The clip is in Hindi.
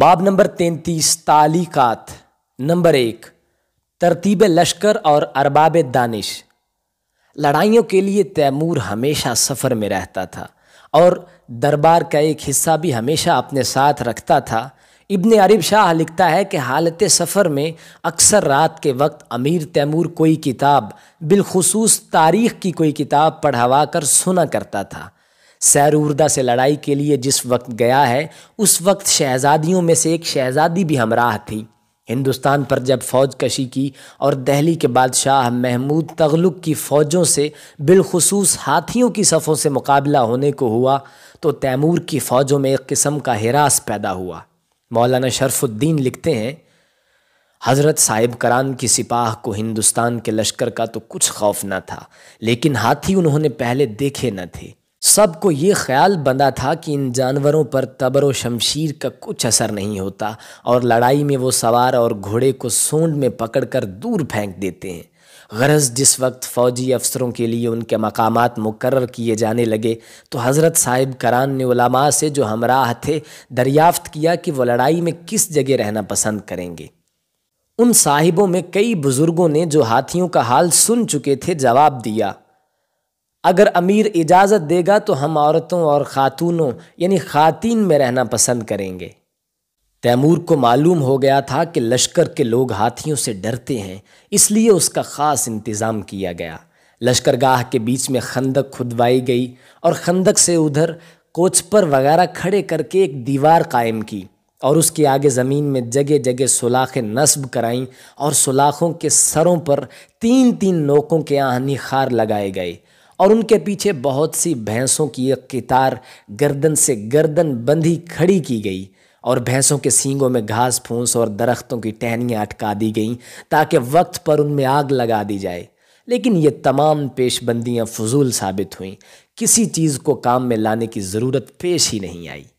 बाब नंबर तैंतीस तालिकात नंबर एक तरतीब लश्कर और अरबाब दानिश लड़ाइयों के लिए तैमूर हमेशा सफ़र में रहता था और दरबार का एक हिस्सा भी हमेशा अपने साथ रखता था इब्न अरब शाह लिखता है कि हालत सफ़र में अक्सर रात के वक्त अमीर तैमूर कोई किताब बिलखसूस तारीख़ की कोई किताब पढ़वा कर सुना करता था सैरूरदा से लड़ाई के लिए जिस वक्त गया है उस वक्त शहजादियों में से एक शहजादी भी हमराह थी हिंदुस्तान पर जब फौज कशी की और दहली के बादशाह महमूद तगलुक की फ़ौजों से बिलखसूस हाथियों की सफ़ों से मुकाबला होने को हुआ तो तैमूर की फ़ौजों में एक किस्म का हिरास पैदा हुआ मौलाना शरफुद्दीन लिखते हैं हज़रत साहिब करान की सिपाह को हिंदुस्तान के लश्कर का तो कुछ खौफ न था लेकिन हाथी उन्होंने पहले देखे न थे सबको ये ख्याल बंधा था कि इन जानवरों पर तबर व शमशीर का कुछ असर नहीं होता और लड़ाई में वो सवार और घोड़े को सूंड में पकड़कर दूर फेंक देते हैं गरज जिस वक्त फ़ौजी अफसरों के लिए उनके मकाम मुकर किए जाने लगे तो हज़रत साहिब करान ने उलमा से जो हमराह थे दरियाफ्त किया कि वह लड़ाई में किस जगह रहना पसंद करेंगे उन साहिबों में कई बुज़ुर्गों ने जो हाथियों का हाल सुन चुके थे जवाब दिया अगर अमीर इजाज़त देगा तो हम औरतों और ख़ातूनों यानी ख़ातिन में रहना पसंद करेंगे तैमूर को मालूम हो गया था कि लश्कर के लोग हाथियों से डरते हैं इसलिए उसका ख़ास इंतज़ाम किया गया लश्करगाह के बीच में खंदक खुदवाई गई और खंदक से उधर कोचपर वगैरह खड़े करके एक दीवार कायम की और उसके आगे ज़मीन में जगह जगह सलाखें नस्ब कराईं और सलाखों के सरों पर तीन तीन नोकों के आहनी खार लगाए गए और उनके पीछे बहुत सी भैंसों की एक कितार गर्दन से गर्दन बंधी खड़ी की गई और भैंसों के सींगों में घास फूस और दरख्तों की टहनियाँ अटका दी गईं ताकि वक्त पर उनमें आग लगा दी जाए लेकिन ये तमाम पेशबंदियाँ फजूल साबित हुईं किसी चीज़ को काम में लाने की ज़रूरत पेश ही नहीं आई